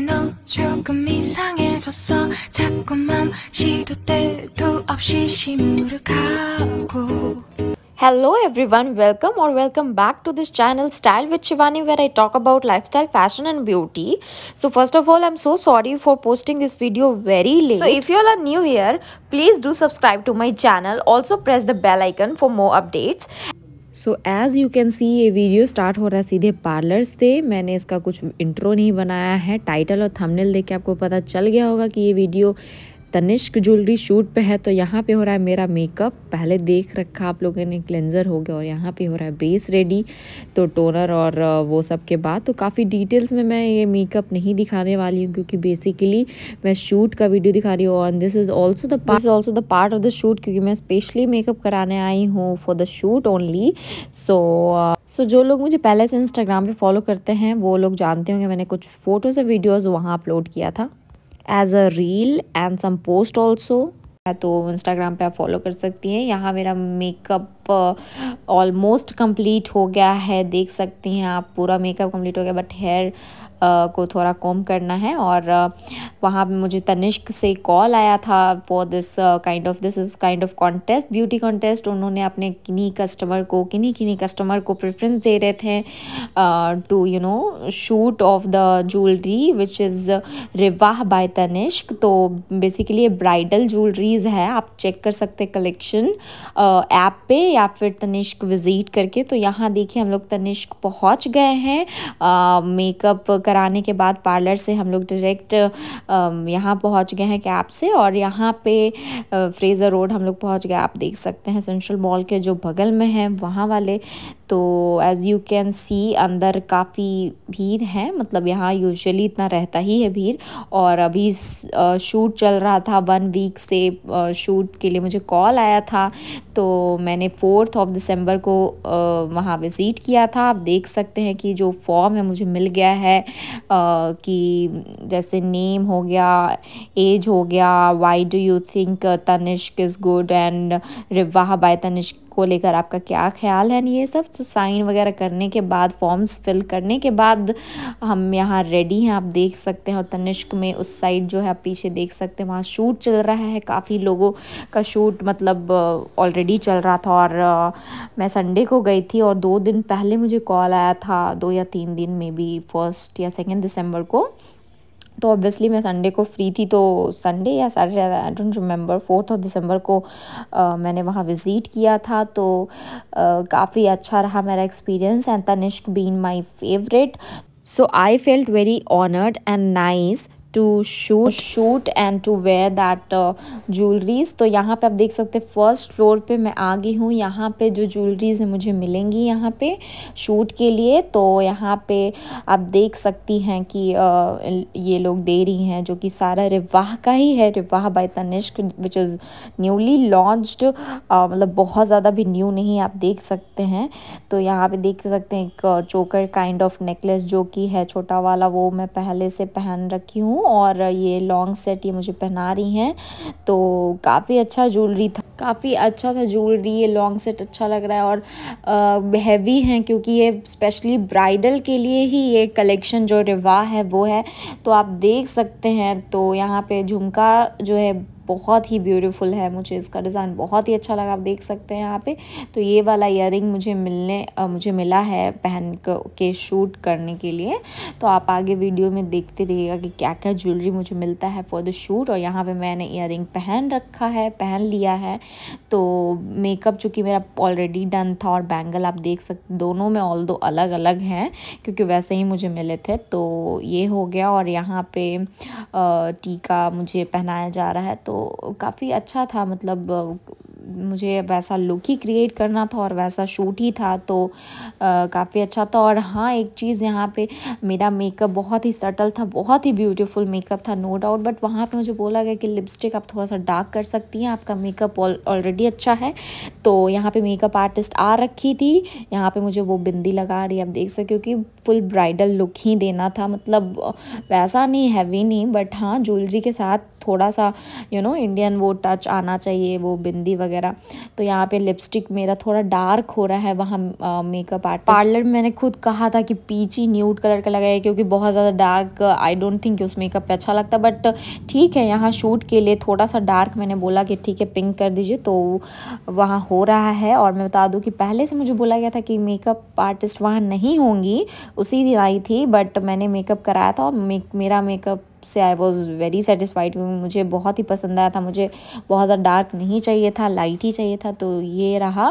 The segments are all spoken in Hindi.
너 조금 이상해졌어 자꾸만 시도 때도 없이 시무룩하고 Hello everyone, welcome or welcome back to this channel Style with Shivani where I talk about lifestyle, fashion and beauty. So first of all, I'm so sorry for posting this video very late. So if you all are new here, please do subscribe to my channel. Also press the bell icon for more updates. So as you can see ये वीडियो स्टार्ट हो रहा है सीधे पार्लर से मैंने इसका कुछ इंट्रो नहीं बनाया है टाइटल और थंबनेल देख के आपको पता चल गया होगा कि ये वीडियो तनिष्क ज्वेलरी शूट पे है तो यहाँ पे हो रहा है मेरा मेकअप पहले देख रखा आप लोगों ने क्लेंजर हो गया और यहाँ पे हो रहा है बेस रेडी तो टोनर और वो सब के बाद तो काफ़ी डिटेल्स में मैं ये मेकअप नहीं दिखाने वाली हूँ क्योंकि बेसिकली मैं शूट का वीडियो दिखा रही हूँ और this is also the part also the part of the shoot क्योंकि मैं स्पेशली मेकअप कराने आई हूँ for the shoot only so so so, जो लोग मुझे पहले से इंस्टाग्राम पे फॉलो करते हैं वो लोग जानते होंगे मैंने कुछ फ़ोटोज़ और वीडियोज़ वहाँ अपलोड किया था as a reel and some post also तो इंस्टाग्राम पे आप फॉलो कर सकती हैं यहाँ मेरा मेकअप ऑलमोस्ट कंप्लीट uh, हो गया है देख सकते हैं आप पूरा मेकअप कंप्लीट हो गया बट हेयर uh, को थोड़ा कॉम करना है और uh, वहाँ पे मुझे तनिष्क से कॉल आया था for this kind of this is kind of contest beauty contest उन्होंने अपने किन्हीं कस्टमर को किन्हीं किन्हीं कस्टमर को प्रेफरेंस दे रहे थे to you know shoot of the jewellery which is Rivaah by Tanishq तो बेसिकली ये ब्राइडल ज्वेलरीज है आप चेक कर सकते कलेक्शन ऐप पे या फिर तनिष्क विज़िट करके तो यहाँ देखिए हम लोग तनिष्क पहुँच गए हैं मेकअप कराने के बाद पार्लर से हम लोग डायरेक्ट यहाँ पहुँच गए हैं कैब से और यहाँ पे फ्रेज़र रोड हम लोग पहुँच गए आप देख सकते हैं सेंट्रल मॉल के जो बगल में है वहाँ वाले तो एज़ यू कैन सी अंदर काफ़ी भीड़ है मतलब यहाँ यूजली इतना रहता ही है भीड़ और अभी शूट चल रहा था वन वीक से शूट के लिए मुझे कॉल आया था तो मैंने फोर्थ ऑफ दिसंबर को वहाँ विज़िट किया था आप देख सकते हैं कि जो फॉर्म है मुझे मिल गया है कि जैसे नेम हो गया एज हो गया why do you think Tanishq is good and Rivaah by Tanishq को लेकर आपका क्या ख्याल है ये सब तो साइन वगैरह करने के बाद फॉर्म्स फिल करने के बाद हम यहाँ रेडी हैं आप देख सकते हैं और तनिष्क में उस साइड जो है आप पीछे देख सकते हैं वहाँ शूट चल रहा है काफ़ी लोगों का शूट मतलब ऑलरेडी uh, चल रहा था और uh, मैं संडे को गई थी और दो दिन पहले मुझे कॉल आया था दो या तीन दिन में भी फर्स्ट या सेकेंड दिसंबर को तो ऑब्वियसली मैं संडे को फ्री थी तो संडे या Saturday I don't remember fourth of December को आ, मैंने वहाँ विज़िट किया था तो काफ़ी अच्छा रहा मेरा experience and Tanishq been my favourite so I felt very honoured and nice to shoot shoot and to wear that jewelleries तो यहाँ पे आप देख सकते हैं फर्स्ट फ्लोर पे मैं आ गई हूँ यहाँ पे जो ज्वेलरीज हैं मुझे मिलेंगी यहाँ पे शूट के लिए तो यहाँ पे आप देख सकती हैं कि uh, ये लोग दे रही हैं जो कि सारा रिवाह का ही है Rivaah by Tanishq which is newly launched मतलब बहुत ज़्यादा भी न्यू नहीं आप देख सकते हैं तो यहाँ पर देख सकते हैं एक चोकर काइंड ऑफ नेकलेस जो कि है छोटा वाला वो मैं पहले से पहन रखी हूँ हूँ और ये लॉन्ग सेट ये मुझे पहना रही हैं तो काफ़ी अच्छा ज्वेलरी था काफ़ी अच्छा था ज्वेलरी ये लॉन्ग सेट अच्छा लग रहा है और हैवी हैं क्योंकि ये स्पेशली ब्राइडल के लिए ही ये कलेक्शन जो रिवा है वो है तो आप देख सकते हैं तो यहाँ पे झुमका जो है बहुत ही ब्यूटीफुल है मुझे इसका डिज़ाइन बहुत ही अच्छा लगा आप देख सकते हैं यहाँ पे तो ये वाला इयर मुझे मिलने मुझे मिला है पहन के शूट करने के लिए तो आप आगे वीडियो में देखते रहिएगा कि क्या क्या ज्वेलरी मुझे मिलता है फॉर द शूट और यहाँ पे मैंने इयर पहन रखा है पहन लिया है तो मेकअप चूँकि मेरा ऑलरेडी डन था और बैंगल आप देख सकते दोनों में ऑल दो अलग अलग हैं क्योंकि वैसे ही मुझे मिले थे तो ये हो गया और यहाँ पर टीका मुझे पहनाया जा रहा है तो काफ़ी अच्छा था मतलब मुझे वैसा लुक ही क्रिएट करना था और वैसा शूट ही था तो काफ़ी अच्छा था और हाँ एक चीज़ यहाँ पे मेरा मेकअप बहुत ही सटल था बहुत ही ब्यूटीफुल मेकअप था नो डाउट बट वहाँ पे मुझे बोला गया कि लिपस्टिक आप थोड़ा सा डार्क कर सकती हैं आपका मेकअप ऑलरेडी अच्छा है तो यहाँ पे मेकअप आर्टिस्ट आ रखी थी यहाँ पर मुझे वो बिंदी लगा रही आप देख सकते क्योंकि फुल ब्राइडल लुक ही देना था मतलब वैसा नहीं हैवी नहीं बट हाँ ज्वेलरी के साथ थोड़ा सा यू नो इंडियन वो टच आना चाहिए वो बिंदी वगैरह तो यहाँ पे लिपस्टिक मेरा थोड़ा डार्क हो रहा है वहाँ मेकअप आर्ट पार्लर मैंने खुद कहा था कि पीची न्यूट कलर का लगाया क्योंकि बहुत ज़्यादा डार्क आई डोंट थिंक उस मेकअप पे अच्छा लगता बट ठीक है यहाँ शूट के लिए थोड़ा सा डार्क मैंने बोला कि ठीक है पिंक कर दीजिए तो वहाँ हो रहा है और मैं बता दूँ कि पहले से मुझे बोला गया था कि मेकअप आर्टिस्ट वहाँ नहीं होंगी उसी दिन आई थी बट मैंने मेकअप कराया था और मेक, मेरा मेकअप से आई वॉज वेरी सेटिस्फाइड क्योंकि मुझे बहुत ही पसंद आया था मुझे बहुत ज़्यादा डार्क नहीं चाहिए था लाइट ही चाहिए था तो ये रहा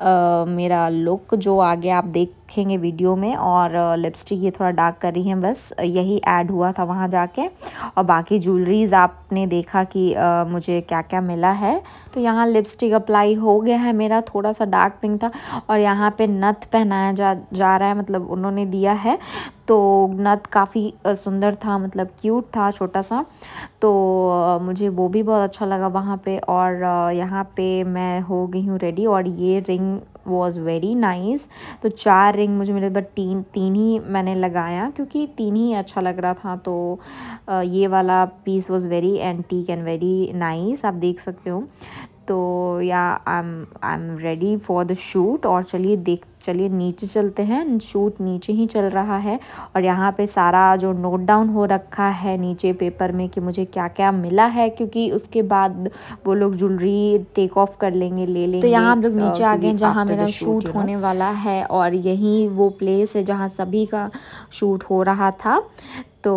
आ, मेरा लुक जो आगे आप देख रखेंगे वीडियो में और लिपस्टिक ये थोड़ा डार्क कर रही है बस यही ऐड हुआ था वहाँ जाके और बाकी ज्वेलरीज़ आपने देखा कि आ, मुझे क्या क्या मिला है तो यहाँ लिपस्टिक अप्लाई हो गया है मेरा थोड़ा सा डार्क पिंक था और यहाँ पे नथ पहनाया जा जा रहा है मतलब उन्होंने दिया है तो नथ काफ़ी सुंदर था मतलब क्यूट था छोटा सा तो मुझे वो भी बहुत अच्छा लगा वहाँ पर और यहाँ पर मैं हो गई हूँ रेडी और ये रिंग वॉज़ वेरी नाइस तो चार रिंग मुझे मिले बट तीन तीन ही मैंने लगाया क्योंकि तीन ही अच्छा लग रहा था तो ये वाला piece was very antique and very nice आप देख सकते हो तो या I am I am ready for the shoot और चलिए देख चलिए नीचे चलते हैं शूट नीचे ही चल रहा है और यहाँ पे सारा जो नोट डाउन हो रखा है नीचे पेपर में कि मुझे क्या क्या मिला है क्योंकि उसके बाद वो लोग ज्वेलरी टेक ऑफ कर लेंगे ले लेंगे तो यहाँ हम लोग नीचे आ गए जहाँ मेरा शूट होने वाला है और यही वो प्लेस है जहाँ सभी का शूट हो रहा था तो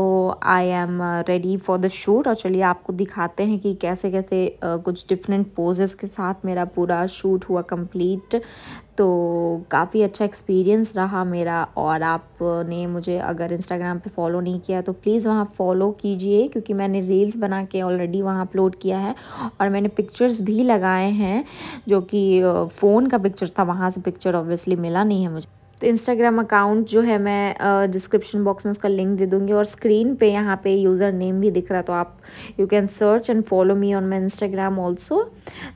I am ready for the shoot और चलिए आपको दिखाते हैं कि कैसे कैसे uh, कुछ डिफरेंट पोजेस के साथ मेरा पूरा शूट हुआ कंप्लीट तो काफ़ी अच्छा एक्सपीरियंस रहा मेरा और आपने मुझे अगर इंस्टाग्राम पे फॉलो नहीं किया तो प्लीज़ वहाँ फॉलो कीजिए क्योंकि मैंने रील्स बना के ऑलरेडी वहाँ अपलोड किया है और मैंने पिक्चर्स भी लगाए हैं जो कि फ़ोन uh, का पिक्चर था वहाँ से पिक्चर ऑब्वियसली मिला नहीं है मुझे तो इंस्टाग्राम अकाउंट जो है मैं डिस्क्रिप्शन बॉक्स में उसका लिंक दे दूँगी और स्क्रीन पे यहाँ पे यूज़र नेम भी दिख रहा तो आप you can search and follow me on my Instagram also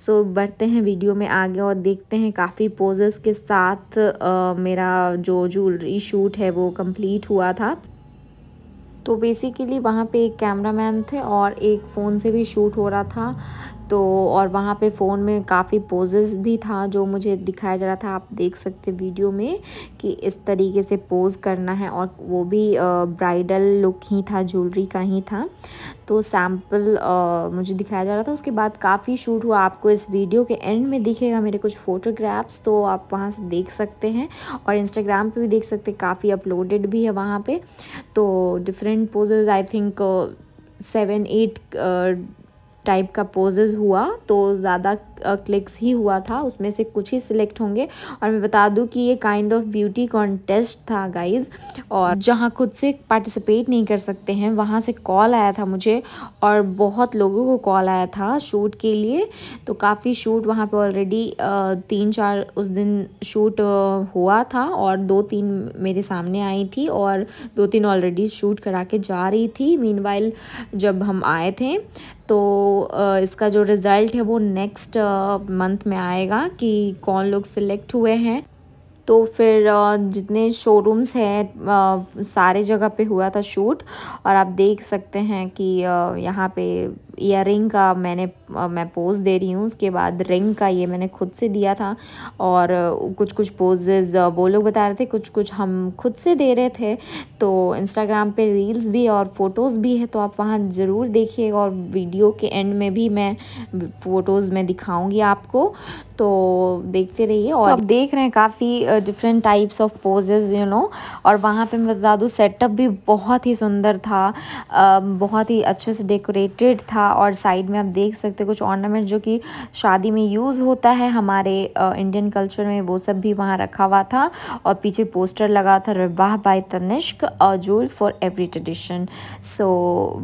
so बढ़ते हैं वीडियो में आगे और देखते हैं काफ़ी पोजेस के साथ मेरा जो ज्वेलरी शूट है वो कम्प्लीट हुआ था तो बेसिकली वहाँ पे एक कैमरामैन थे और एक फ़ोन से भी शूट हो रहा था तो और वहाँ पे फ़ोन में काफ़ी पोजेस भी था जो मुझे दिखाया जा रहा था आप देख सकते वीडियो में कि इस तरीके से पोज़ करना है और वो भी ब्राइडल लुक ही था ज्वेलरी का ही था तो सैम्पल मुझे दिखाया जा रहा था उसके बाद काफ़ी शूट हुआ आपको इस वीडियो के एंड में दिखेगा मेरे कुछ फ़ोटोग्राफ्स तो आप वहाँ से देख सकते हैं और इंस्टाग्राम पर भी देख सकते काफ़ी अपलोडेड भी है वहाँ पर तो different poses I think seven eight type का पोजेज हुआ तो ज़्यादा क्लिक्स ही हुआ था उसमें से कुछ ही सिलेक्ट होंगे और मैं बता दूं कि ये काइंड ऑफ ब्यूटी कॉन्टेस्ट था गाइज और जहां खुद से पार्टिसिपेट नहीं कर सकते हैं वहां से कॉल आया था मुझे और बहुत लोगों को कॉल आया था शूट के लिए तो काफ़ी शूट वहाँ पे ऑलरेडी तीन चार उस दिन शूट हुआ था और दो तीन मेरे सामने आई थी और दो तीन ऑलरेडी शूट करा के जा रही थी मीन जब हम आए थे तो इसका जो रिज़ल्ट है वो नेक्स्ट मंथ में आएगा कि कौन लोग सिलेक्ट हुए हैं तो फिर जितने शोरूम्स हैं सारे जगह पे हुआ था शूट और आप देख सकते हैं कि यहाँ पे ईयर रिंग का मैंने मैं पोज दे रही हूँ उसके बाद रिंग का ये मैंने खुद से दिया था और कुछ कुछ पोजेज वो लोग बता रहे थे कुछ कुछ हम खुद से दे रहे थे तो इंस्टाग्राम पे रील्स भी और फ़ोटोज़ भी है तो आप वहाँ ज़रूर देखिएगा और वीडियो के एंड में भी मैं फ़ोटोज़ में दिखाऊँगी आपको तो देखते रहिए तो और तो आप देख रहे हैं काफ़ी different types of poses you know और वहाँ पे मैं बता दूँ सेटअप भी बहुत ही सुंदर था बहुत ही अच्छे से डेकोरेटेड था था और साइड में आप देख सकते कुछ ऑर्नामेंट जो कि शादी में यूज़ होता है हमारे इंडियन कल्चर में वो सब भी वहाँ रखा हुआ था और पीछे पोस्टर लगा था रबाह बाई तनिष्क और jewel for every tradition so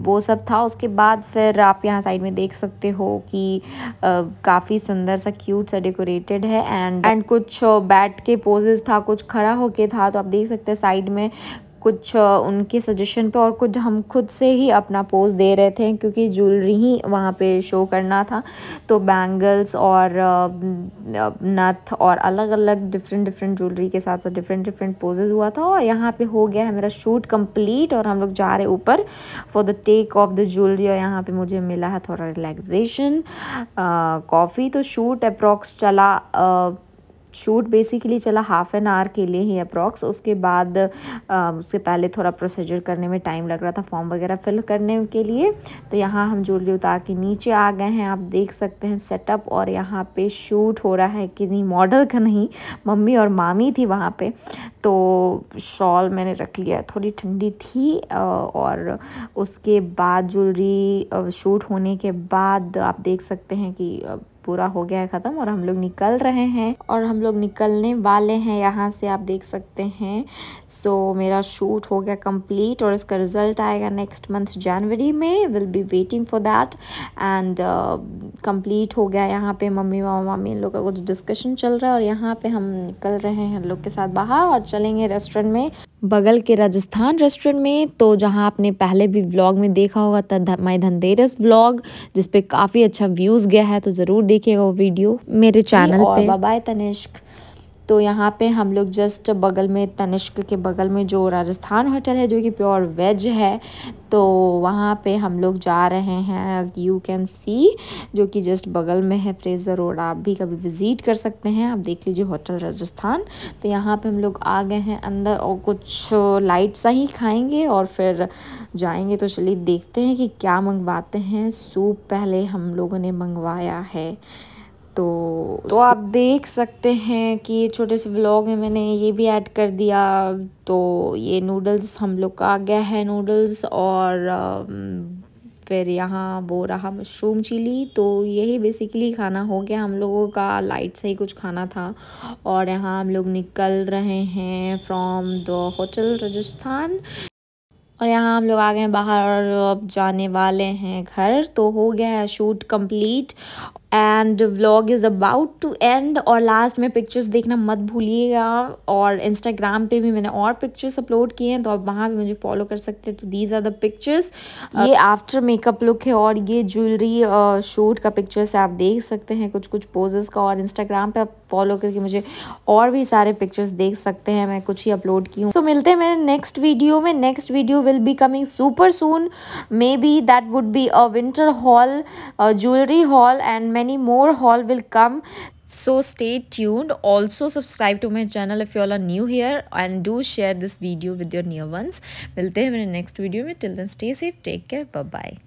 वो सब था उसके बाद फिर आप यहाँ साइड में देख सकते हो कि काफ़ी सुंदर सा क्यूट सा डेकोरेटेड है एंड एंड कुछ बैठ के पोजेज था कुछ खड़ा होके था तो आप देख सकते हैं साइड में कुछ उनके सजेशन पे और कुछ हम खुद से ही अपना पोज दे रहे थे क्योंकि ज्वेलरी ही वहाँ पे शो करना था तो बैंगल्स और नथ और अलग अलग डिफरेंट डिफरेंट ज्वेलरी के साथ साथ डिफरेंट डिफरेंट पोजेज हुआ था और यहाँ पे हो गया है मेरा शूट कंप्लीट और हम लोग जा रहे ऊपर for the take of the jewellery और यहाँ पर मुझे मिला है थोड़ा रिलैक्सेशन कॉफ़ी तो शूट अप्रॉक्स चला आ, शूट बेसिकली चला हाफ एन आवर के लिए ही अप्रॉक्स उसके बाद आ, उससे पहले थोड़ा प्रोसीजर करने में टाइम लग रहा था फॉर्म वगैरह फिल करने के लिए तो यहाँ हम ज्वेलरी उतार के नीचे आ गए हैं आप देख सकते हैं सेटअप और यहाँ पे शूट हो रहा है किसी मॉडल का नहीं मम्मी और मामी थी वहाँ पे तो शॉल मैंने रख लिया थोड़ी ठंडी थी और उसके बाद ज्वेलरी शूट होने के बाद आप देख सकते हैं कि पूरा हो गया है ख़त्म और हम लोग निकल रहे हैं और हम लोग निकलने वाले हैं यहाँ से आप देख सकते हैं सो so, मेरा शूट हो गया कंप्लीट और इसका रिज़ल्ट आएगा नेक्स्ट मंथ जनवरी में will be waiting for that and complete हो गया यहाँ पे मम्मी मामा मम्मी इन लोग का कुछ डिस्कशन चल रहा है और यहाँ पे हम निकल रहे हैं लोग के साथ बाहर और चलेंगे रेस्टोरेंट में बगल के राजस्थान रेस्टोरेंट में तो जहां आपने पहले भी व्लॉग में देखा होगा था माई धनतेरस ब्लॉग जिसपे काफ़ी अच्छा व्यूज़ गया है तो ज़रूर देखिएगा वो वीडियो मेरे चैनल पे बाय तनिष्क तो यहाँ पे हम लोग जस्ट बगल में तनिष्क के बगल में जो राजस्थान होटल है जो कि प्योर वेज है तो वहाँ पे हम लोग जा रहे हैं एज यू कैन सी जो कि जस्ट बगल में है फ्रेज़र रोड आप भी कभी विज़िट कर सकते हैं आप देख लीजिए होटल राजस्थान तो यहाँ पे हम लोग आ गए हैं अंदर और कुछ लाइट सा ही खाएंगे और फिर जाएंगे तो चलिए देखते हैं कि क्या मंगवाते हैं सूप पहले हम लोगों ने मंगवाया है तो तो आप देख सकते हैं कि ये छोटे से ब्लॉग में मैंने ये भी ऐड कर दिया तो ये नूडल्स हम लोग का आ गया है नूडल्स और फिर यहाँ वो रहा मशरूम चिली तो यही बेसिकली खाना हो गया हम लोगों का लाइट से ही कुछ खाना था और यहाँ हम लोग निकल रहे हैं फ्रॉम द होटल राजस्थान और यहाँ हम लोग आ गए हैं बाहर और अब जाने वाले हैं घर तो हो गया है shoot complete and vlog is about to end और लास्ट में पिक्चर्स देखना मत भूलिएगा और इंस्टाग्राम पे भी मैंने और पिक्चर्स अपलोड किए हैं तो आप वहाँ भी मुझे फॉलो कर सकते हैं तो दीज आर द पिक्चर्स ये आफ्टर मेकअप लुक है और ये ज्वेलरी शूट uh, का पिक्चर्स आप देख सकते हैं कुछ कुछ पोजेस का और इंस्टाग्राम पर आप फॉलो करके मुझे और भी सारे पिक्चर्स देख सकते हैं मैं कुछ ही अपलोड की हूँ सो so, मिलते हैं मेरे नेक्स्ट वीडियो में next video will be coming super soon maybe that would be a winter haul jewellery haul and मैं many more haul will come so stay tuned also subscribe to my channel if you all are new here and do share this video with your near ones milte hain in next video mein till then stay safe take care bye bye